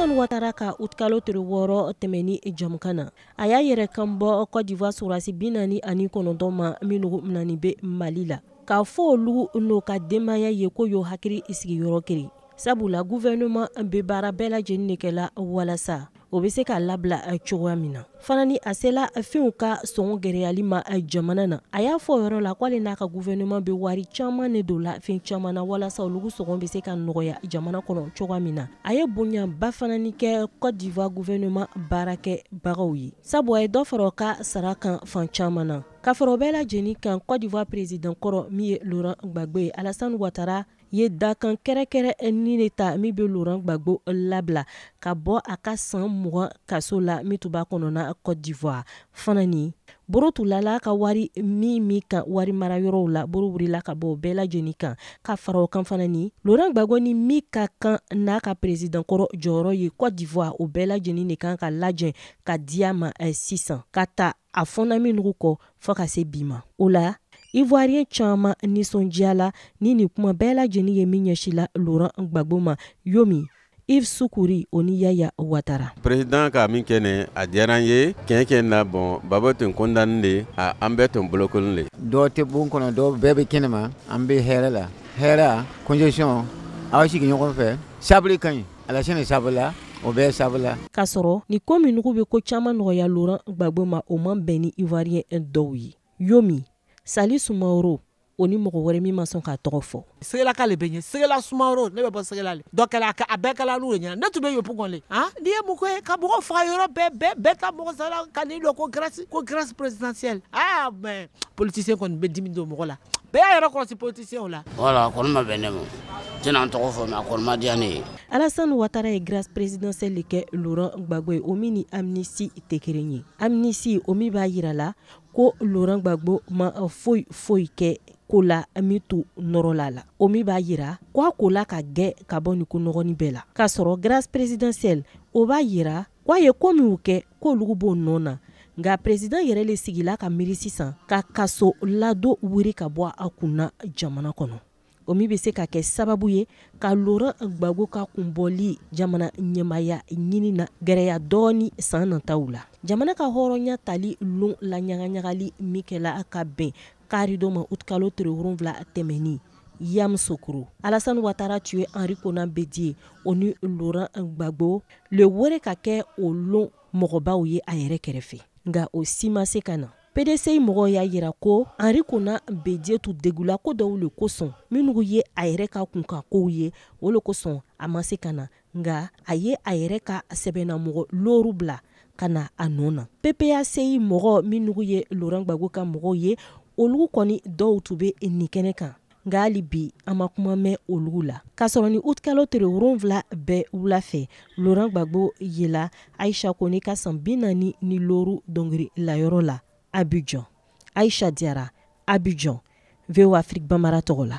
Alassane Ouattara ka utkalo tiri wɔɔrɔ ni jamukan na a y'a yɛrɛ kan bɔ Côte d'Ivoire sɔrɔdasi bi naani ani kɔnɔntɔn ma minnu nani bɛ Mali la k'a fɔ olu n'o ka denbaya ye ko y'u hakili sigiyɔrɔ kelen sabula gouvernement bɛ baara bɛɛ lajɛlen de kɛla walasa o be se k'a labila eh, cogoya min na fana ni a sela eh, fɛnw ka sɔngɔ gɛrɛyali ma eh, jamana na a y'a fɔ yɔrɔ la k'ale n'a ka gouvernement be wari caaman ne don la fɛn caaman na walasa olugu sɔngɔ be se ka nɔgɔya jamana kɔnɔ cogoya min na a ye bonyaba fana ni kɛ Côte d'Ivoire baarakɛ bagaw ye sabu a ye dɔ fɔrɔ ka sara kan fan caaman na ka fɔrɔ bɛɛ lajɛlen kan cote d'Ivoire président kɔrɔ min ye Laurent Gbagbo ye Alassane Ouattara ye dakan kɛrɛnkɛrɛn ni de ta min bɛ lɔrɔn gbagbo labila ka bɔ a ka san 2 kaso la min tun b'a kɔnɔna Cote-d'Ivoire fana nin boro tun lala ka wari min min kan wari mara yɔrɔw la boro wurila ka bɔ o bɛɛ lajɛlen kan ka fara o kan fana nin Laurent Gbagbo ni min ka kan n'a ka président kɔrɔ jɔyɔrɔ ye Cote d'Ivoire o bɛɛ lajɛlen de kan ka lajɛ ka diya ma sisan ka ta a fɔna min kɔ fɔ ka se bi ma o la Ivoirien caaman ninsɔndiyala la ni nin kuma bɛɛ lajɛlen ye min ɲɛsila loran Laurent Gbagbo ma Yomi Ive Sukuri o ni Yaya watara Président ka min kɛnɛ a diyara an ye tiɲɛ kɛ na bɔn Baba tun condamné le a an bɛɛ tun bolokolen le dɔ tɛ bon kɔnɔ dɔ bɛɛ be kɛnɛma an be hɛɛrɛ la hɛɛra congestion aw sigi ɲɔgɔn fɛ sabali ka ɲi Alasani Sabala o bɛɛ sabula. K'a sɔrɔ ni ko min n'ugu bɛ ko caaman nɔgɔya loran Gbagbo ma o man bɛn ni Ivoirien dɔw ye Yomi Sali Sumaworo o ni mɔgɔ wɛrɛ min ma sɔn k'a tɔgɔ fɔ Sɛgɛlaka le bɛ n ye Sumaworo ne bɛ bɔ Sɛgɛla le dɔ kɛla a bɛɛ kɛla n'u de ɲɛna ne tun bɛ Yopo kɔni han nin ye mun ko ye ka mɔgɔ faga yɔrɔ bɛɛ bɛɛ bɛɛ taa mɔgɔ sala ka n'i jɔ ko grâce ko grâce présidentielle aa mais politicien kɔni bɛ dimi don mɔgɔ la bɛɛ y'a yɛrɛ kɔlɔsi politicien la voilà kɔni ma bɛn ne ma tɛna n tɔgɔ fɔ mais a kɔni ma diya ne ye Alassane Ouattara ye grâce présidentielle kɛ Laurent Gbagbo ye o min ni amnisti tɛ kelen ye amnistie o min b'a yira ko loran Gbagbo ma foyi foyi kɛ ko la min t'u nɔrɔla la o min b'a yira ko a ko la ka gɛ ka bɔ nin kunɔgɔnin bɛɛ la k'a sɔrɔ grace présidentielle o b'a yira ko a ye ko minw kɛ k'olugu b'o nɔ na nga président yɛrɛ le sigila ka miiri sisan ka kaso lado wuri ka bɔ a kunna jamana kɔnɔ o min be se ka kɛ sababu ye ka loran gbago ka kunbɔli jamana ɲɛmaya ɲini na gɛrɛya dɔɔni san nataw la jamana ka hɔrɔnya tali loon laɲagaɲagali min kɛla ka bɛn kari dɔ ma utkalo 7 tɛmɛni yamoussoukro Alassane Ouattara tu es Henri Konan Bédié o ni loran gbago le were ka kɛ o lon mɔgɔbaw ye a yɛrɛ kɛrɛfɛ nga o si ma se ka na PDCI mɔgɔw y'a yira ko Henri Konan bɛ Dieutou degula ko dɔw le kosɔn minnu ye a yɛrɛ ka kunkan kow ye o le kosɔn a ma se ka na nga a ye a yɛrɛ ka sɛbɛna mɔgɔ loru bila ka na a nɔ na PPACI mɔgɔ minnu ye loran Gbagbo ka mɔgɔw ye olugu kɔni dɔw tun be nin kɛnɛ kan nga hali bi an ma kuma mɛn olugu la k'a sɔrɔ ni août tere tile bɛɛ wula fɛ loran Gbagbo yela Aicha Kone ka san bi nani ni loru dɔngeri layɔrɔ la Abidjan aisha Diarra Abidjan voa Afrique Bamara tɔgɔ la